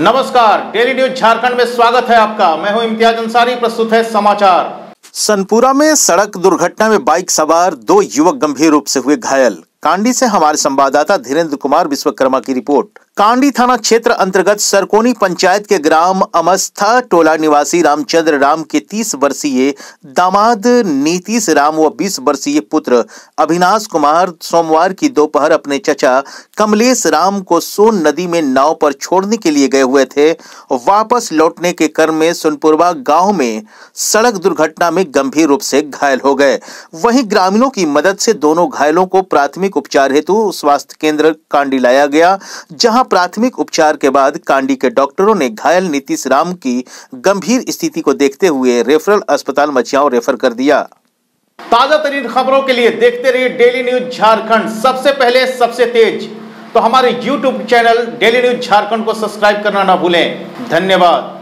नमस्कार daily news Jharkhand में स्वागत है आपका मैं हूं इम्तियाज अंसारी प्रस्तुत है समाचार सनपुरा में सड़क दुर्घटना में बाइक सवार दो युवक गंभीर रूप से हुए घायल कांडी से हमारे संवाददाता धीरेन्द्र कुमार विश्वकर्मा की रिपोर्ट कांडी थाना क्षेत्र अंतर्गत सरकोनी पंचायत के ग्राम अमस्था टोला निवासी रामचंद्र राम के 30 वर्षीय दामाद नीतीश राम व 20 वर्षीय पुत्र अभिनाश कुमार सोमवार की दोपहर अपने चचा कमलेश राम को सोन नदी में नाव पर छोड़ने के लिए गए हुए थे वापस लौटने के क्रम में सोनपुरवा गांव में सड़क दुर्घटना में गंभीर रूप से घायल हो गए वहीं ग्रामीणों की मदद से दोनों घायलों को प्राथमिक उपचार हेतु स्वास्थ्य केंद्र कांडी लाया गया जहां प्राथमिक उपचार के बाद कांडी के डॉक्टरों ने घायल नीतीश राम की गंभीर स्थिति को देखते हुए रेफरल अस्पताल मचियाओं रेफर कर दिया ताजा तरीन खबरों के लिए देखते रहिए डेली न्यूज झारखंड सबसे पहले सबसे तेज तो हमारे YouTube channel daily news Jharkhand को सब्सक्राइब करना ना भूलें धन्यवाद